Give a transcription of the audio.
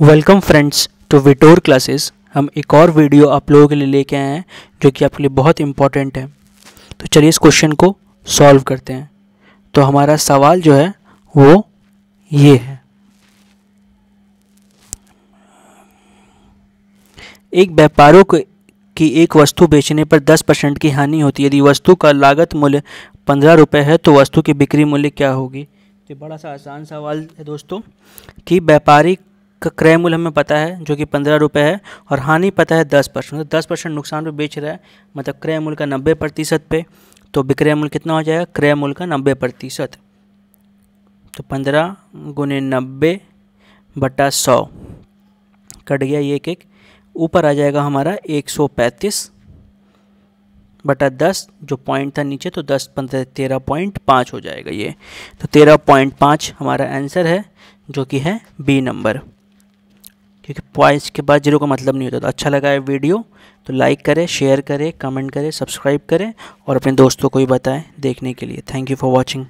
welcome friends to विटोर classes हम एक और वीडियो आप लोगों के लिए लेके आए हैं जो कि आपके लिए बहुत इम्पॉर्टेंट है तो चलिए इस क्वेश्चन को सॉल्व करते हैं तो हमारा सवाल जो है वो ये है एक व्यापारों की एक वस्तु बेचने पर 10 परसेंट की हानि होती है यदि वस्तु का लागत मूल्य पंद्रह रुपये है तो वस्तु की बिक्री मूल्य क्या होगी तो बड़ा सा आसान सवाल है दोस्तों कि व्यापारी का क्रय मूल्य हमें पता है जो कि पंद्रह रुपये है और हानि पता है दस परसेंट तो दस परसेंट नुकसान पे तो बेच रहा है मतलब क्रय मूल्य का नब्बे प्रतिशत पे तो विक्रय मूल्य कितना हो जाएगा क्रय मूल्य का नब्बे प्रतिशत तो पंद्रह गुने नब्बे बटा सौ कट गया एक एक ऊपर आ जाएगा हमारा एक सौ पैंतीस बटा दस जो पॉइंट था नीचे तो दस पंद्रह तेरह पॉइंट पाँच हो जाएगा ये तो तेरह पॉइंट पाँच हमारा आंसर है जो कि है बी नंबर क्योंकि पॉइंट्स के बाद जीरो का मतलब नहीं होता तो अच्छा लगा है वीडियो तो लाइक करें शेयर करें कमेंट करें सब्सक्राइब करें और अपने दोस्तों को भी बताएं देखने के लिए थैंक यू फॉर वॉचिंग